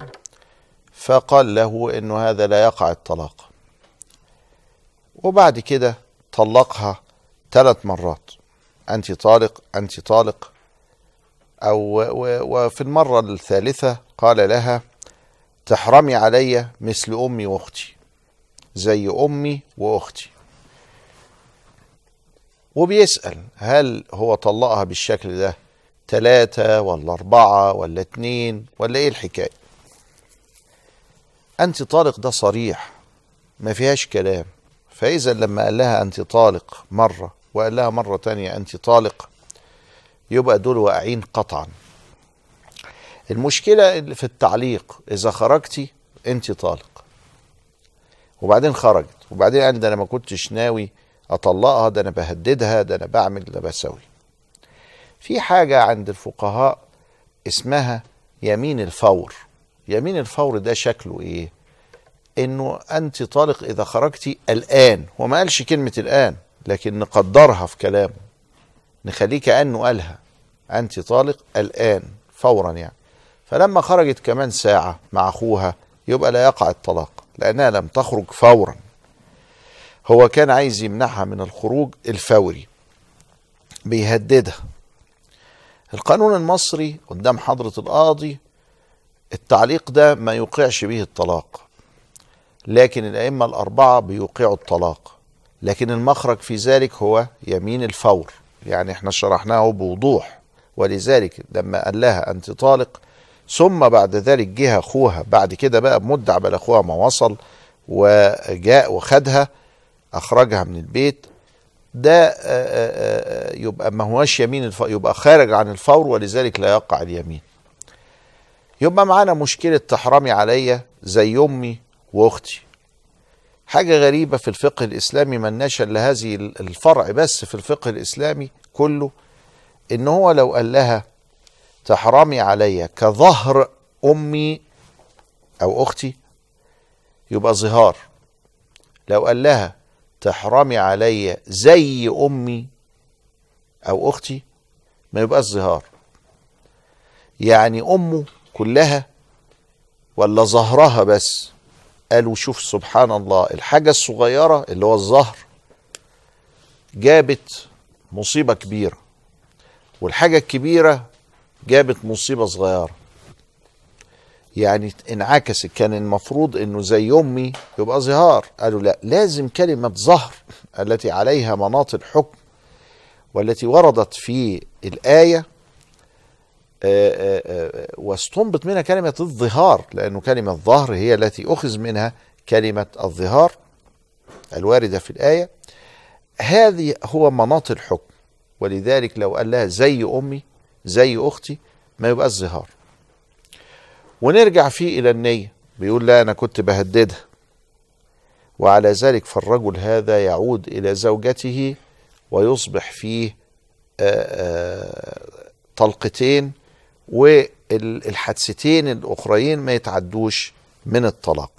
فقال له انه هذا لا يقع الطلاق وبعد كده طلقها ثلاث مرات انت طالق انت طالق او وفي المره الثالثه قال لها تحرمي علي مثل امي واختي زي امي واختي وبيسال هل هو طلقها بالشكل ده ثلاثة ولا أربعة ولا اتنين ولا إيه الحكاية أنت طالق ده صريح ما فيهاش كلام فإذا لما قال لها أنت طالق مرة وقال لها مرة تانية أنت طالق يبقى دول واقعين قطعا المشكلة اللي في التعليق إذا خرجتي أنت طالق وبعدين خرجت وبعدين قال ده أنا ما كنتش ناوي أطلقها ده أنا بهددها ده أنا بعمل ده بسوي في حاجة عند الفقهاء اسمها يمين الفور يمين الفور ده شكله ايه انه انت طالق اذا خرجتي الان هو ما قالش كلمه الان لكن نقدرها في كلامه نخليه كانه قالها انت طالق الان فورا يعني فلما خرجت كمان ساعه مع اخوها يبقى لا يقع الطلاق لانها لم تخرج فورا هو كان عايز يمنعها من الخروج الفوري بيهددها القانون المصري قدام حضرة القاضي التعليق ده ما يوقعش به الطلاق لكن الأئمة الأربعة بيوقعوا الطلاق لكن المخرج في ذلك هو يمين الفور يعني احنا شرحناه بوضوح ولذلك لما قال لها أنت طالق ثم بعد ذلك جه أخوها بعد كده بقى بمدة عبال أخوها ما وصل وجاء وخدها أخرجها من البيت ده آه، آه، آه، يبقى ما هواش يمين يبقى خارج عن الفور ولذلك لا يقع اليمين يبقى معانا مشكلة تحرمي عليا زي أمي وأختي حاجة غريبة في الفقه الإسلامي من نشأ لهذه الفرع بس في الفقه الإسلامي كله إن هو لو قال لها تحرمي عليا كظهر أمي أو أختي يبقى ظهار لو قال لها تحرمي عليا زي أمي أو أختي ما يبقاش ظهار يعني أمه كلها ولا ظهرها بس قالوا شوف سبحان الله الحاجة الصغيرة اللي هو الظهر جابت مصيبة كبيرة والحاجة الكبيرة جابت مصيبة صغيرة يعني انعكست كان المفروض انه زي امي يبقى ظهار قالوا لا لازم كلمة ظهر التي عليها مناط الحكم والتي وردت في الآية آه، آه، آه، واستنبط منها كلمة الظهار لأنه كلمة الظهر هي التي أخذ منها كلمة الظهار الواردة في الآية هذه هو مناط الحكم ولذلك لو قال لها زي أمي زي أختي ما يبقى الظهار ونرجع فيه إلى النية بيقول لا أنا كنت بهددها وعلى ذلك فالرجل هذا يعود إلى زوجته ويصبح فيه طلقتين والحادثتين الاخرين ما يتعدوش من الطلاق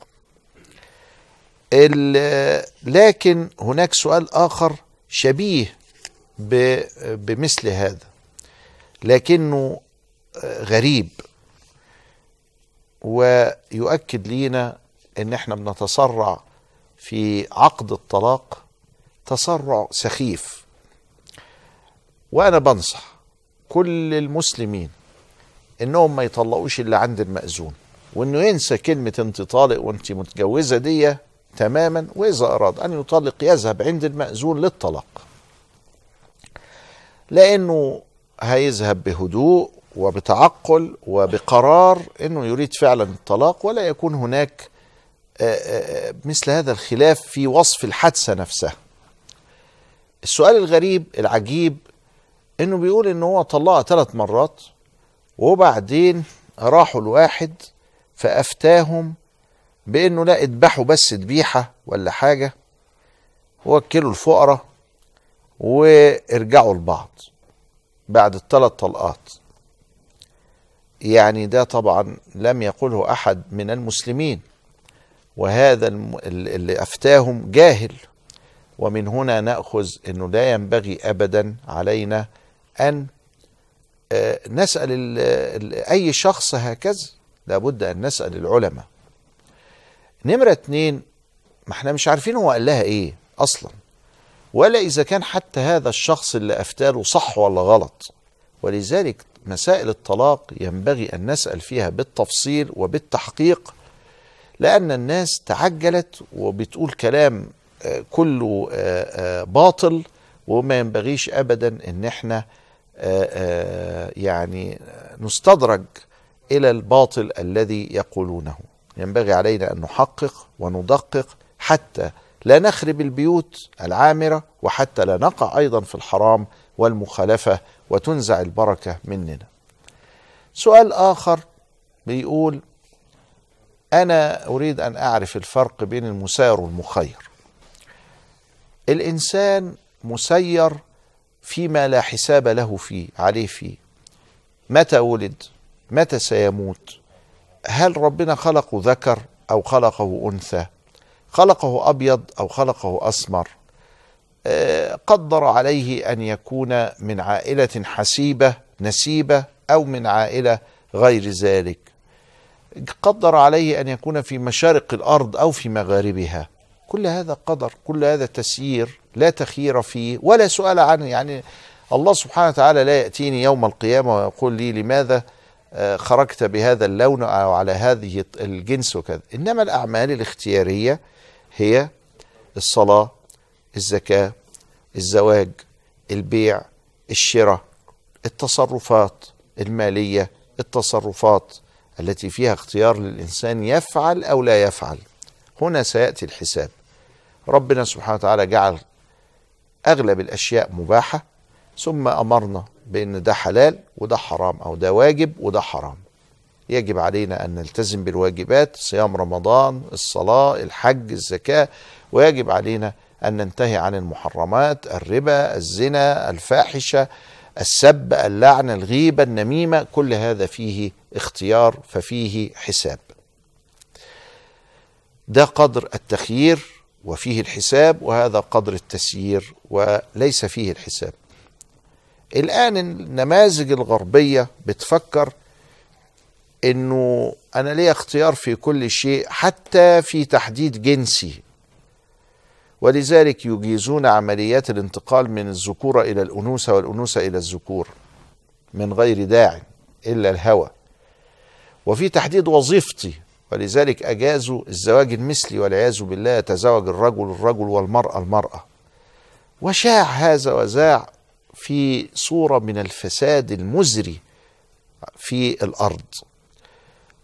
لكن هناك سؤال اخر شبيه بمثل هذا لكنه غريب ويؤكد لينا ان احنا بنتسرع في عقد الطلاق تسرع سخيف وانا بنصح كل المسلمين انهم ما يطلقوش اللي عند المأذون وانه ينسى كلمة انت طالق وانت متجوزة دي تماما واذا اراد ان يطلق يذهب عند المأذون للطلاق لانه هيذهب بهدوء وبتعقل وبقرار انه يريد فعلا الطلاق ولا يكون هناك مثل هذا الخلاف في وصف الحادثه نفسها. السؤال الغريب العجيب انه بيقول ان هو طلقها ثلاث مرات وبعدين راحوا لواحد فافتاهم بانه لا اذبحوا بس ذبيحه ولا حاجه ووكلوا الفقراء وارجعوا لبعض بعد الثلاث طلقات يعني ده طبعا لم يقله احد من المسلمين وهذا اللي افتاهم جاهل ومن هنا ناخذ انه لا ينبغي ابدا علينا ان آه، نسأل أي شخص هكذا لابد أن نسأل العلماء نمرة اتنين ما احنا مش عارفين هو قال لها ايه اصلا ولا اذا كان حتى هذا الشخص اللي افتاله صح ولا غلط ولذلك مسائل الطلاق ينبغي ان نسال فيها بالتفصيل وبالتحقيق لان الناس تعجلت وبتقول كلام آه، كله آه، باطل وما ينبغيش ابدا ان احنا آه، آه، يعني نستدرج الى الباطل الذي يقولونه ينبغي علينا ان نحقق وندقق حتى لا نخرب البيوت العامره وحتى لا نقع ايضا في الحرام والمخالفه وتنزع البركه مننا سؤال اخر بيقول انا اريد ان اعرف الفرق بين المسير والمخير الانسان مسير فيما لا حساب له فيه عليه فيه متى ولد متى سيموت هل ربنا خلقه ذكر او خلقه انثى خلقه ابيض او خلقه اسمر آه، قدر عليه ان يكون من عائله حسيبه نسيبه او من عائله غير ذلك قدر عليه ان يكون في مشارق الارض او في مغاربها كل هذا قدر كل هذا تسيير لا تخير فيه ولا سؤال عنه يعني الله سبحانه وتعالى لا يأتيني يوم القيامة ويقول لي لماذا آه، خرجت بهذا اللون أو على هذه الجنس وكذا إنما الأعمال الاختيارية هي الصلاة الزكاة الزواج البيع الشراء التصرفات المالية التصرفات التي فيها اختيار للإنسان يفعل أو لا يفعل هنا سيأتي الحساب ربنا سبحانه وتعالى جعل اغلب الاشياء مباحه ثم امرنا بان ده حلال وده حرام او ده واجب وده حرام يجب علينا ان نلتزم بالواجبات صيام رمضان الصلاه الحج الزكاه ويجب علينا ان ننتهي عن المحرمات الربا الزنا الفاحشه السب اللعن الغيبه النميمه كل هذا فيه اختيار ففيه حساب ده قدر التخيير وفيه الحساب وهذا قدر التسيير وليس فيه الحساب الآن النماذج الغربية بتفكر انه انا لي اختيار في كل شيء حتى في تحديد جنسي ولذلك يجيزون عمليات الانتقال من الذكورة إلى الأنوثة والأنوثة إلى الذكور من غير داع إلا الهوى وفي تحديد وظيفتي ولذلك أجازوا الزواج المثلي والعياذ بالله يتزوج الرجل الرجل والمرأة المرأة وشاع هذا وزاع في صورة من الفساد المزري في الأرض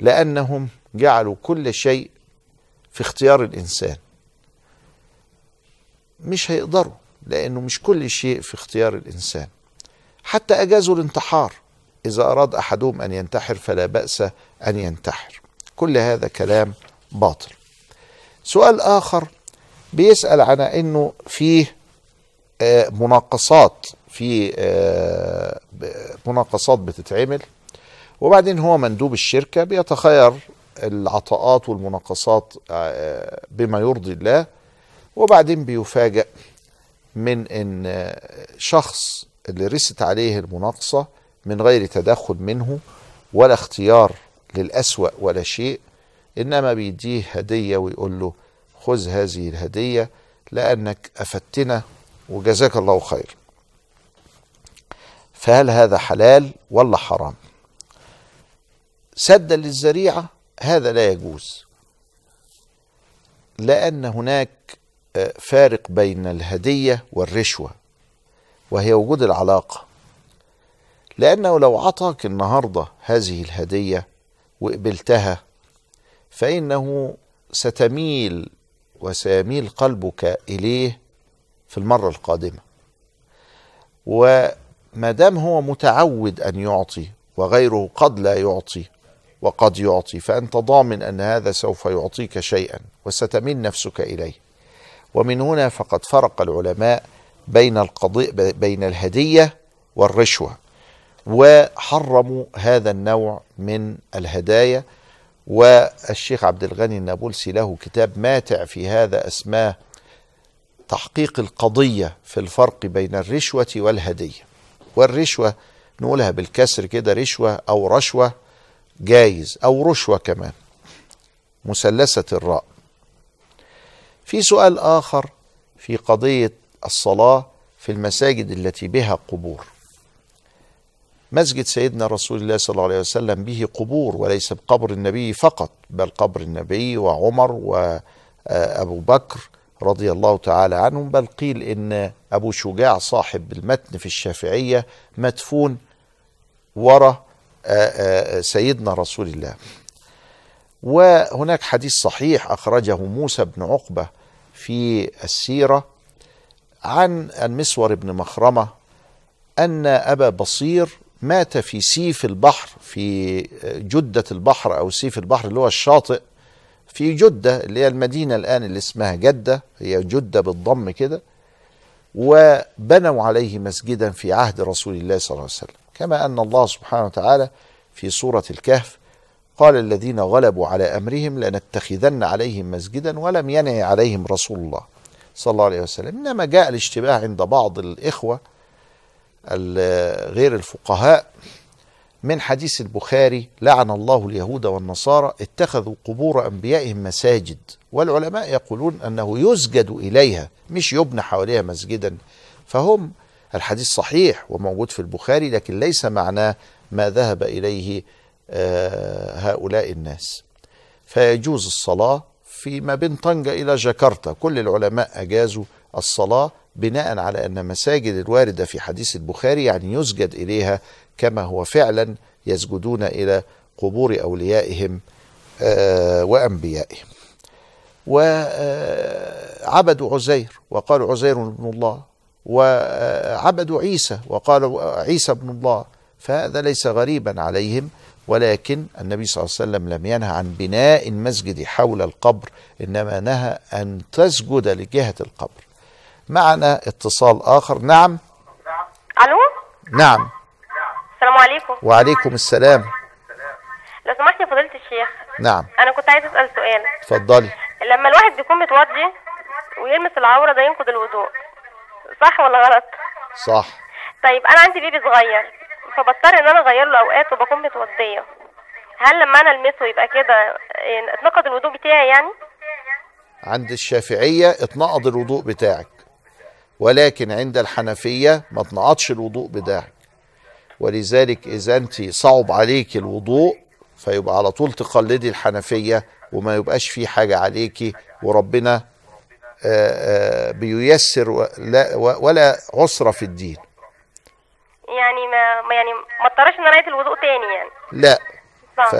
لأنهم جعلوا كل شيء في اختيار الإنسان مش هيقدروا لأنه مش كل شيء في اختيار الإنسان حتى أجازوا الانتحار إذا أراد أحدهم أن ينتحر فلا بأس أن ينتحر كل هذا كلام باطل سؤال آخر بيسأل على أنه فيه آه، مناقصات في آه، مناقصات بتتعمل وبعدين هو مندوب الشركة بيتخير العطاءات والمناقصات آه، بما يرضي الله وبعدين بيفاجأ من ان شخص اللي رست عليه المناقصة من غير تدخل منه ولا اختيار للأسوأ ولا شيء إنما بيديه هدية ويقول له خذ هذه الهدية لأنك أفدتنا وجزاك الله خير فهل هذا حلال ولا حرام سدا للذريعة هذا لا يجوز لأن هناك آه، فارق بين الهدية والرشوة وهي وجود العلاقة لأنه لو عطاك النهاردة هذه الهدية وقبلتها فانه ستميل وسيميل قلبك اليه في المره القادمه وما دام هو متعود ان يعطي وغيره قد لا يعطي وقد يعطي فانت ضامن ان هذا سوف يعطيك شيئا وستميل نفسك اليه ومن هنا فقد فرق العلماء بين القضي بين الهديه والرشوه وحرموا هذا النوع من الهدايا والشيخ عبد الغني النابلسي له كتاب ماتع في هذا اسماه تحقيق القضيه في الفرق بين الرشوه والهديه والرشوه نقولها بالكسر كده رشوه او رشوه جايز او رشوه كمان مثلثه الراء في سؤال اخر في قضيه الصلاه في المساجد التي بها قبور مسجد سيدنا رسول الله صلى الله عليه وسلم به قبور وليس بقبر النبي فقط بل قبر النبي وعمر وأبو بكر رضي الله تعالى عنهم بل قيل إن أبو شجاع صاحب المتن في الشافعية مدفون وراء آه، آه، سيدنا رسول الله وهناك حديث صحيح أخرجه موسى بن عقبة في السيرة عن المسور بن مخرمة أن أبا بصير مات في سيف البحر في جدة البحر أو سيف البحر اللي هو الشاطئ في جدة اللي هي المدينة الآن اللي اسمها جدة هي جدة بالضم كده وبنوا عليه مسجدا في عهد رسول الله صلى الله عليه وسلم كما أن الله سبحانه وتعالى في سورة الكهف قال الذين غلبوا على أمرهم لنتخذن عليهم مسجدا ولم ينهي عليهم رسول الله صلى الله عليه وسلم إنما جاء الاشتباه عند بعض الإخوة غير الفقهاء من حديث البخاري لعن الله اليهود والنصارى اتخذوا قبور انبيائهم مساجد والعلماء يقولون انه يسجد اليها مش يبنى حواليها مسجدا فهم الحديث صحيح وموجود في البخاري لكن ليس معناه ما ذهب اليه آه، هؤلاء الناس فيجوز الصلاه فيما بين طنجه الى جاكرتا كل العلماء اجازوا الصلاه بناء على أن مساجد الواردة في حديث البخاري يعني يسجد إليها كما هو فعلا يسجدون إلى قبور أوليائهم آه، وأنبيائهم وعبدوا عزير وقالوا عزير ابن الله وعبدوا عيسى وقالوا عيسى ابن الله فهذا ليس غريبا عليهم ولكن النبي صلى الله عليه وسلم لم ينهى عن بناء المسجد حول القبر انما نهى ان تسجد لجهه القبر معنا اتصال آخر نعم ألو نعم السلام عليكم وعليكم السلام لو سمحت يا فضيلة الشيخ نعم أنا كنت عايزة أسأل سؤال اتفضلي لما الواحد بيكون متوضي ويلمس العورة ده ينقض الوضوء صح ولا غلط؟ صح طيب أنا عندي بيبي صغير فبضطر إن أنا أغير له أوقات وبكون متوضية هل لما أنا ألمسه يبقى كده يعني اتنقض الوضوء بتاعي يعني؟ عند الشافعية اتنقض الوضوء بتاعك ولكن عند الحنفية ما تنقطش الوضوء بتاعك ولذلك إذا أنت صعب عليك الوضوء فيبقى على طول تقلدي الحنفية وما يبقاش في حاجة عليك وربنا آه، آه، بييسر ولا, ولا عسرة في الدين يعني ما يعني ما اضطرش ان انا الوضوء تاني يعني لا ف...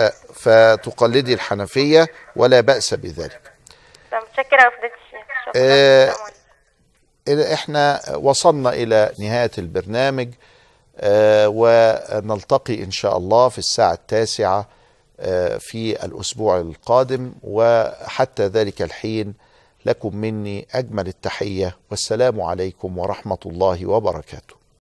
فتقلدي الحنفية ولا بأس بذلك متشكرة يا فضيلة الشيخ شكرا آه، احنا وصلنا الى نهايه البرنامج آه، ونلتقي ان شاء الله في الساعه التاسعه آه، في الاسبوع القادم وحتى ذلك الحين لكم مني اجمل التحيه والسلام عليكم ورحمه الله وبركاته